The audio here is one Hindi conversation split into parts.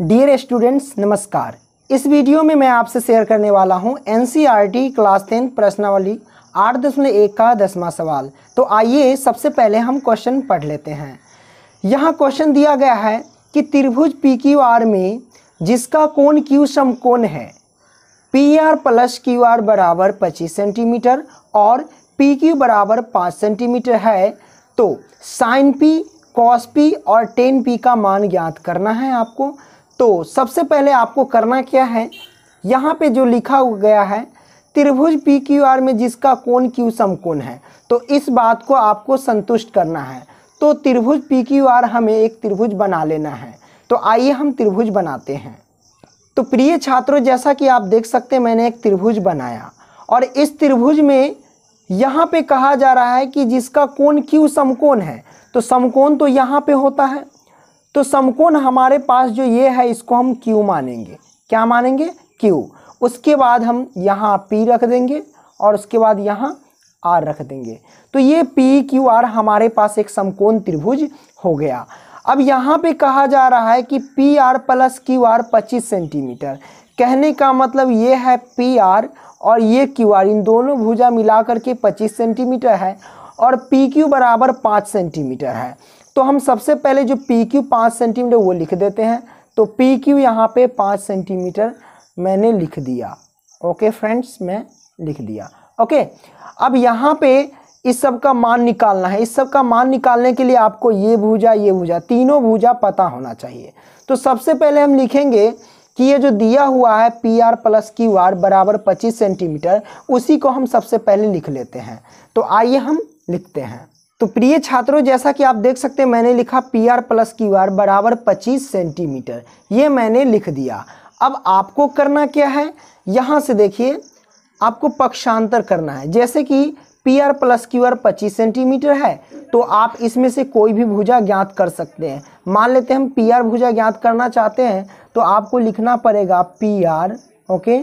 डियर स्टूडेंट्स नमस्कार इस वीडियो में मैं आपसे शेयर करने वाला हूं एनसीईआरटी क्लास टेन प्रश्नावली आठ दशमलव एक का दसवां सवाल तो आइए सबसे पहले हम क्वेश्चन पढ़ लेते हैं यहाँ क्वेश्चन दिया गया है कि त्रिभुज पी क्यू आर में जिसका कोण क्यू सम कोण है P R plus Q R बराबर पच्चीस सेंटीमीटर और पी क्यू बराबर पाँच सेंटीमीटर है तो साइन पी कॉस पी और टेन पी का मान ज्ञात करना है आपको तो सबसे पहले आपको करना क्या है यहाँ पे जो लिखा गया है त्रिभुज पी क्यू आर में जिसका कोण क्यू समकोण है तो इस बात को आपको संतुष्ट करना है तो त्रिभुज पी क्यू आर हमें एक त्रिभुज बना लेना है तो आइए हम त्रिभुज बनाते हैं तो प्रिय छात्रों जैसा कि आप देख सकते हैं मैंने एक त्रिभुज बनाया और इस त्रिभुज में यहाँ पे कहा जा रहा है कि जिसका कोण क्यू समकोण है तो समकोण तो यहाँ पे होता है तो समकोण हमारे पास जो ये है इसको हम क्यू मानेंगे क्या मानेंगे क्यू उसके बाद हम यहाँ पी रख देंगे और उसके बाद यहाँ आर रख देंगे तो ये पी क्यू आर हमारे पास एक समकोण त्रिभुज हो गया अब यहाँ पे कहा जा रहा है कि P R plus Q R पच्चीस सेंटीमीटर कहने का मतलब ये है पी आर और ये क्यू आर इन दोनों भुजा मिला करके पच्चीस सेंटीमीटर है और पी क्यू बराबर पाँच सेंटीमीटर है तो हम सबसे पहले जो पी क्यू पाँच सेंटीमीटर वो लिख देते हैं तो पी क्यू यहाँ पे पाँच सेंटीमीटर मैंने लिख दिया ओके फ्रेंड्स मैं लिख दिया ओके अब यहाँ पे इस सब का मान निकालना है इस सब का मान निकालने के लिए आपको ये भुजा ये भुजा तीनों भुजा पता होना चाहिए तो सबसे पहले हम लिखेंगे कि ये जो दिया हुआ है P R plus Q R बराबर पच्चीस सेंटीमीटर उसी को हम सबसे पहले लिख लेते हैं तो आइए हम लिखते हैं तो प्रिय छात्रों जैसा कि आप देख सकते हैं मैंने लिखा P R plus Q R बराबर पच्चीस सेंटीमीटर ये मैंने लिख दिया अब आपको करना क्या है यहाँ से देखिए आपको पक्षांतर करना है जैसे कि P R plus Q R पच्चीस सेंटीमीटर है तो आप इसमें से कोई भी भुजा ज्ञात कर सकते हैं मान लेते हैं हम पी आर भुजा ज्ञात करना चाहते हैं तो आपको लिखना पड़ेगा पी आर ओके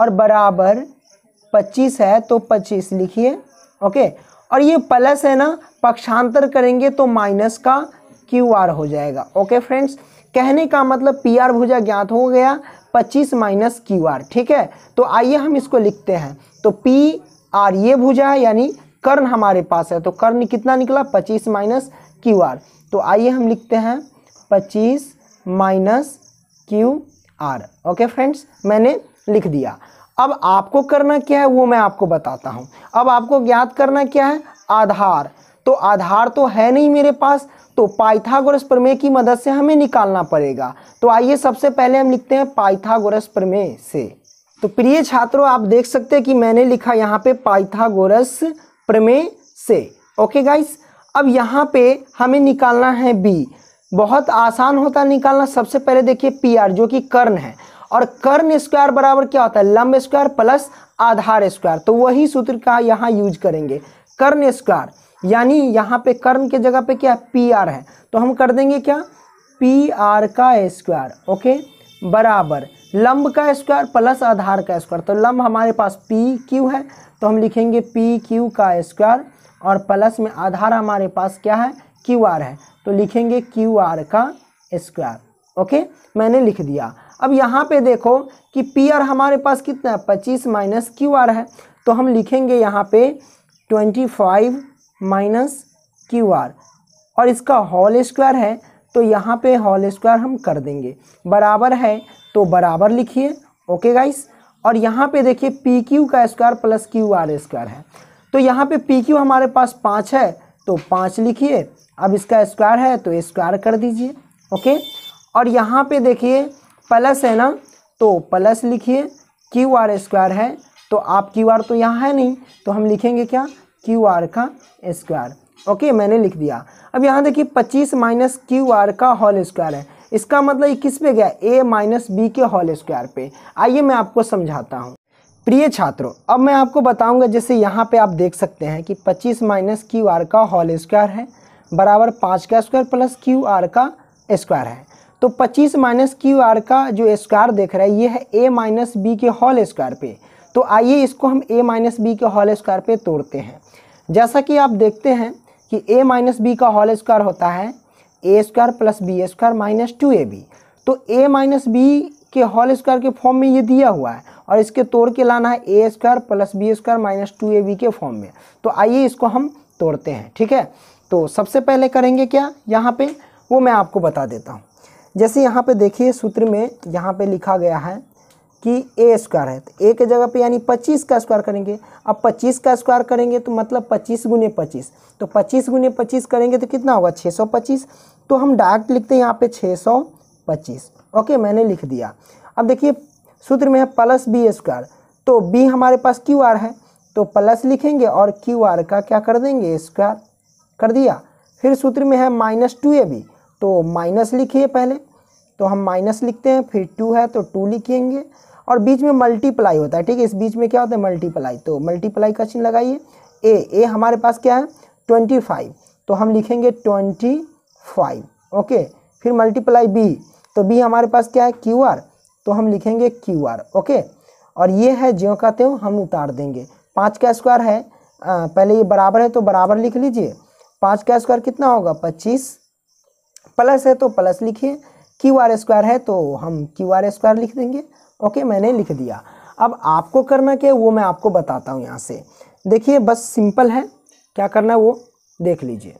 और बराबर पच्चीस है तो पच्चीस लिखिए ओके और ये प्लस है ना पक्षांतर करेंगे तो माइनस का क्यू आर हो जाएगा ओके फ्रेंड्स कहने का मतलब पी आर भुजा ज्ञात हो गया पच्चीस माइनस क्यू आर ठीक है तो आइए हम इसको लिखते हैं तो पी आर ये भुजा है यानी कर्ण हमारे पास है तो कर्ण कितना निकला पच्चीस माइनस क्यू आर तो आइए हम लिखते हैं पच्चीस minus Q R okay friends मैंने लिख दिया अब आपको करना क्या है वो मैं आपको बताता हूँ अब आपको ज्ञात करना क्या है आधार तो आधार तो है नहीं मेरे पास तो पाइथागोरस प्रमेय की मदद से हमें निकालना पड़ेगा तो आइए सबसे पहले हम लिखते हैं पाइथागोरस प्रमेय से तो प्रिय छात्रों आप देख सकते हैं कि मैंने लिखा यहाँ पे पाइथागोरस प्रमेय से ओके गाइस अब यहाँ पे हमें निकालना है बी बहुत आसान होता है निकालना सबसे पहले देखिए पी आर जो कि कर्ण है और कर्न स्क्वायर बराबर क्या होता है लंब स्क्वायर प्लस आधार स्क्वायर तो वही सूत्र का यहाँ यूज करेंगे कर्न स्क्वायर यानी यहाँ पे कर्न के जगह पे क्या पी आर है तो हम कर देंगे क्या पी आर का स्क्वायर ओके बराबर लंब का स्क्वायर प्लस आधार का स्क्वायर तो लंब हमारे पास पी क्यू है तो हम लिखेंगे पी क्यू का स्क्वायर और प्लस में आधार हमारे पास क्या है क्यू आर है तो लिखेंगे क्यू आर का स्क्वायर ओके मैंने लिख दिया अब यहाँ पे देखो कि पी आर हमारे पास कितना है पच्चीस माइनस क्यू आर है तो हम लिखेंगे यहाँ पे twenty five minus Q R और इसका हॉल स्क्वायर है तो यहाँ पे हॉल स्क्वायर हम कर देंगे बराबर है तो बराबर लिखिए ओके गाइस और यहाँ पे देखिए पी क्यू का square plus Q R square है तो यहाँ पे पी क्यू हमारे पास पाँच है तो पाँच लिखिए अब इसका स्क्वायर है तो स्क्वायर कर दीजिए ओके और यहाँ पे देखिए प्लस है ना तो प्लस लिखिए क्यू आर स्क्वायर है तो आप क्यू आर तो यहाँ है नहीं तो हम लिखेंगे क्या क्यू आर का स्क्वायर ओके मैंने लिख दिया अब यहाँ देखिए पच्चीस माइनस क्यू आर का होल स्क्वायर है इसका मतलब ये किस पे गया ए माइनस बी के होल स्क्वायर पे आइए मैं आपको समझाता हूँ प्रिय छात्रों अब मैं आपको बताऊंगा जैसे यहाँ पे आप देख सकते हैं कि 25 माइनस क्यू आर का होल स्क्वायर है बराबर पाँच का स्क्वायर प्लस क्यू आर का स्क्वायर है तो 25 माइनस क्यू आर का जो स्क्वायर देख रहा है ये है ए माइनस बी के हॉल स्क्वायर पे तो आइए इसको हम ए माइनस बी के हॉल स्क्वायर पे तोड़ते हैं जैसा कि आप देखते हैं कि ए माइनस बी का हॉल स्क्वायर होता है A square plus B square minus two A B तो ए माइनस बी के हॉल स्क्वायर के फॉर्म में ये दिया हुआ है और इसके तोड़ के लाना है A square plus B square minus two A B के फॉर्म में तो आइए इसको हम तोड़ते हैं ठीक है तो सबसे पहले करेंगे क्या यहाँ पे वो मैं आपको बता देता हूँ जैसे यहाँ पे देखिए सूत्र में यहाँ पे लिखा गया है कि ए स्क्वायर है तो ए के जगह पे यानी 25 का स्क्वायर करेंगे अब 25 का स्क्वायर करेंगे तो मतलब 25 गुने पच्चीस तो 25 गुने पच्चीस करेंगे तो कितना होगा 625 तो हम डायरेक्ट लिखते हैं यहाँ पे 625 ओके मैंने लिख दिया अब देखिए सूत्र में है प्लस बी स्क्वायर तो बी हमारे पास क्यू आर है तो प्लस लिखेंगे और क्यू आर का क्या कर देंगे स्क्वायर कर दिया फिर सूत्र में है माइनस टू ए बी तो माइनस लिखिए पहले तो हम माइनस लिखते हैं फिर टू है तो टू लिखेंगे और बीच में मल्टीप्लाई होता है ठीक है इस बीच में क्या होता है मल्टीप्लाई तो मल्टीप्लाई का चिन्ह लगाइए ए ए हमारे पास क्या है ट्वेंटी फाइव तो हम लिखेंगे ट्वेंटी फाइव ओके फिर मल्टीप्लाई बी तो बी हमारे पास क्या है क्यू आर तो हम लिखेंगे क्यू आर ओके और ये है ज्यों का त्यों हम उतार देंगे पाँच का स्क्वायर है आ, पहले ये बराबर है तो बराबर लिख लीजिए पाँच का स्क्वायर कितना होगा पच्चीस प्लस है तो प्लस लिखिए क्यू आर स्क्वायर है तो हम क्यू आर स्क्वायर लिख देंगे ओके मैंने लिख दिया अब आपको करना क्या है वो मैं आपको बताता हूँ यहाँ से देखिए बस सिंपल है क्या करना है वो देख लीजिए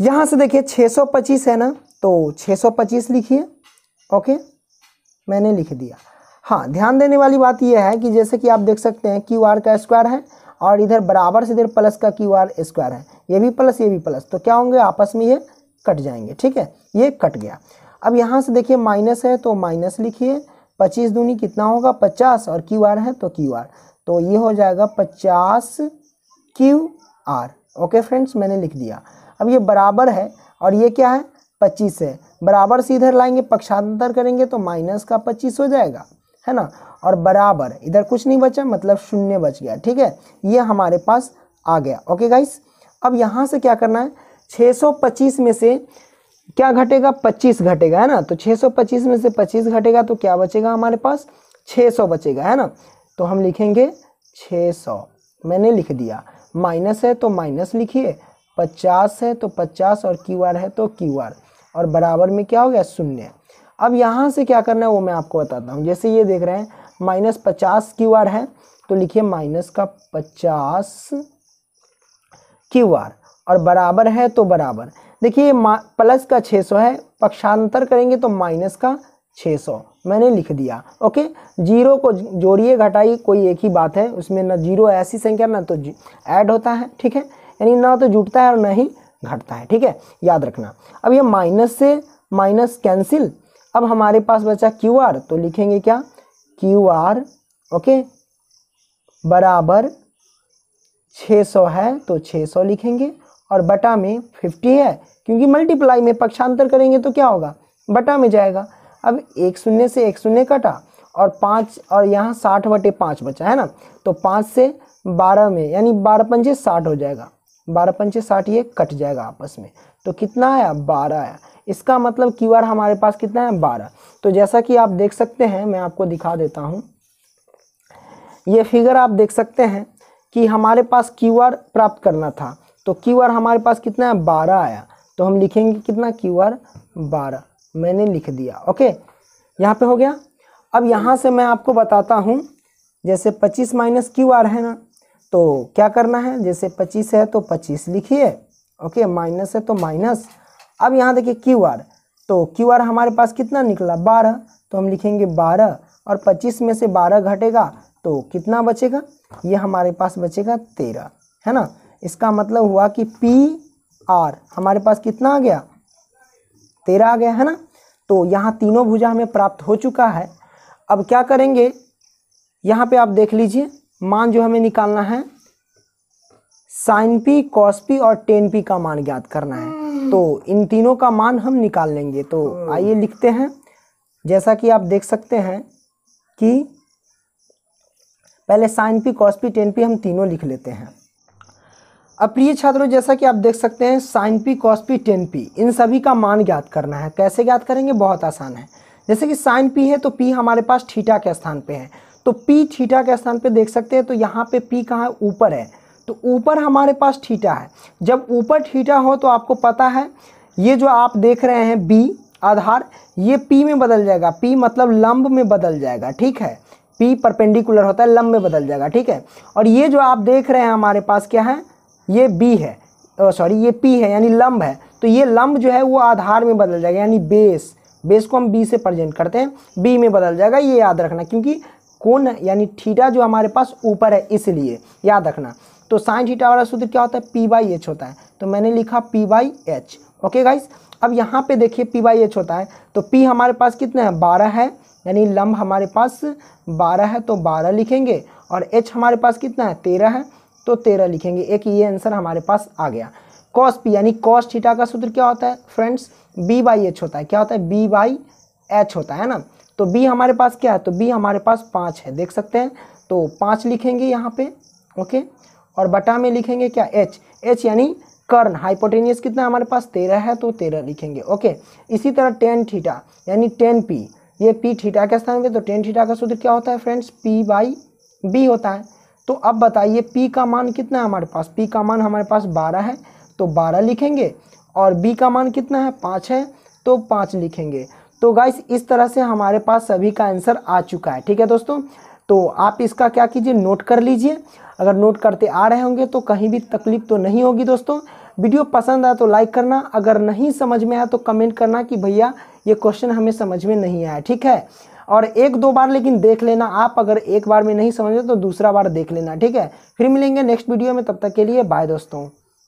यहाँ से देखिए 625 है ना तो 625 लिखिए ओके मैंने लिख दिया हाँ ध्यान देने वाली बात यह है कि जैसे कि आप देख सकते हैं क्यू आर का स्क्वायर है और इधर बराबर से इधर प्लस का क्यू आर स्क्वायर है ये भी प्लस ये भी प्लस तो क्या होंगे आपस में ये कट जाएंगे ठीक है ये कट गया अब यहाँ से देखिए माइनस है तो माइनस लिखिए पच्चीस दूनी कितना होगा पचास और क्यू आर है तो क्यू आर तो ये हो जाएगा पचास क्यू आर ओके फ्रेंड्स मैंने लिख दिया अब ये बराबर है और ये क्या है पच्चीस है बराबर से इधर लाएंगे पक्षांतर करेंगे तो माइनस का पच्चीस हो जाएगा है ना और बराबर इधर कुछ नहीं बचा मतलब शून्य बच गया ठीक है ये हमारे पास आ गया ओके गाइस अब यहाँ से क्या करना है 625 में से क्या घटेगा 25 घटेगा है ना तो 625 में से 25 घटेगा तो क्या बचेगा हमारे पास 600 बचेगा है ना तो हम लिखेंगे 600 मैंने लिख दिया माइनस है तो माइनस लिखिए 50 है तो 50 और क्यू है तो क्यू और बराबर में क्या हो गया शून्य अब यहाँ से क्या करना है वो मैं आपको बताता हूँ जैसे ये देख रहे हैं माइनस पचास क्यू है तो लिखिए माइनस का पचास क्यू आर और बराबर है तो बराबर देखिए प्लस का 600 है पक्षांतर करेंगे तो माइनस का 600 मैंने लिख दिया ओके जीरो को जोड़िए घटाइए कोई एक ही बात है उसमें ना जीरो ऐसी संख्या ना तो ऐड होता है ठीक है यानी ना तो जुटता है और ना ही घटता है ठीक है याद रखना अब ये माइनस से माइनस कैंसिल अब हमारे पास बचा क्यू आर तो लिखेंगे क्या क्यू आर ओके बराबर 600 है तो 600 लिखेंगे और बटा में फिफ्टी है क्योंकि मल्टीप्लाई में पक्षांतर करेंगे तो क्या होगा बटा में जाएगा अब एक शून्य से एक शून्य कटा और पाँच और यहाँ साठ बटे पाँच बचा है ना तो पाँच से बारह में यानी बारह पंचे साठ हो जाएगा बारह पंचे साठ ये कट जाएगा आपस में तो कितना आया बारह आया इसका मतलब क्यू आर हमारे पास कितना है बारह तो जैसा कि आप देख सकते हैं मैं आपको दिखा देता हूँ ये फिगर आप देख सकते हैं कि हमारे पास क्यू आर प्राप्त करना था तो क्यू आर हमारे पास कितना है बारह आया तो हम लिखेंगे कितना क्यू आर बारह मैंने लिख दिया ओके यहाँ पे हो गया अब यहाँ से मैं आपको बताता हूँ जैसे पच्चीस माइनस क्यू आर है ना तो क्या करना है जैसे पच्चीस है तो पच्चीस लिखिए ओके माइनस है तो माइनस अब यहाँ देखिए क्यू आर तो क्यू आर हमारे पास कितना निकला बारह तो हम लिखेंगे बारह और पच्चीस में से बारह घटेगा तो कितना बचेगा ये हमारे पास बचेगा तेरह है ना इसका मतलब हुआ कि पी आर हमारे पास कितना आ गया तेरह आ गया है ना तो यहाँ तीनों भुजा हमें प्राप्त हो चुका है अब क्या करेंगे यहाँ पे आप देख लीजिए मान जो हमें निकालना है साइन पी कॉस पी और टेन पी का मान ज्ञात करना है हम्म। तो इन तीनों का मान हम निकाल लेंगे तो हम्म। आइए लिखते हैं जैसा कि आप देख सकते हैं कि पहले sine P cos P tan P हम तीनों लिख लेते हैं अब प्रिय छात्रों जैसा कि आप देख सकते हैं sine P cos P tan P इन सभी का मान ज्ञात करना है कैसे ज्ञात करेंगे बहुत आसान है जैसे कि साइन पी है तो पी हमारे पास ठीठा के स्थान पे है तो पी ठीठा के स्थान पे देख सकते हैं तो यहाँ पे पी कहाँ ऊपर है तो ऊपर हमारे पास ठीठा है जब ऊपर ठीठा हो तो आपको पता है ये जो आप देख रहे हैं बी आधार ये पी में बदल जाएगा पी मतलब लंब में बदल जाएगा ठीक है पी परपेंडिकुलर होता है लंब में बदल जाएगा ठीक है और ये जो आप देख रहे हैं हमारे पास क्या है ये बी है सॉरी ये पी है यानी लंब है तो ये लंब जो है वो आधार में बदल जाएगा यानी बेस बेस को हम बी से प्रजेंट करते हैं बी में बदल जाएगा ये याद रखना क्योंकि कौन यानी थीटा जो हमारे पास ऊपर है इसलिए याद रखना तो साइन थीटा वाला सूत्र क्या होता है पी बाई एच होता है तो मैंने लिखा P by H okay guys अब यहाँ पे देखिए पी बाई एच होता है तो पी हमारे पास कितना है बारह है यानी लम्ब हमारे पास बारह है तो बारह लिखेंगे और एच हमारे पास कितना है तेरह है तो तेरह लिखेंगे एक ये आंसर हमारे पास आ गया कॉस पी यानी कॉस थीटा का सूत्र क्या होता है फ्रेंड्स बी बाई एच होता है क्या होता है बी बाई एच होता है ना तो बी हमारे पास क्या है तो बी हमारे पास पाँच है देख सकते हैं तो पाँच लिखेंगे यहाँ पे ओके और बटा में लिखेंगे क्या एच एच यानी कर्ण हाइपोटेनियस कितना हमारे पास तेरह है तो तेरह लिखेंगे ओके इसी तरह टेन ठीटा यानी टेन पी ये पी ठीटा के स्थान पर तो टेन ठीटा का सूत्र क्या होता है फ्रेंड्स पी बाई बी होता है तो अब बताइए पी का मान कितना है हमारे पास पी का मान हमारे पास बारह है तो बारह लिखेंगे और बी का मान कितना है पाँच है तो पाँच लिखेंगे तो गाइस इस तरह से हमारे पास सभी का आंसर आ चुका है ठीक है दोस्तों तो आप इसका क्या कीजिए नोट कर लीजिए अगर नोट करते आ रहे होंगे तो कहीं भी तकलीफ तो नहीं होगी दोस्तों वीडियो पसंद आया तो लाइक करना अगर नहीं समझ में आया तो कमेंट करना कि भैया ये क्वेश्चन हमें समझ में नहीं आया ठीक है और एक दो बार लेकिन देख लेना आप अगर एक बार में नहीं समझे तो दूसरा बार देख लेना ठीक है फिर मिलेंगे नेक्स्ट वीडियो में तब तक के लिए बाय दोस्तों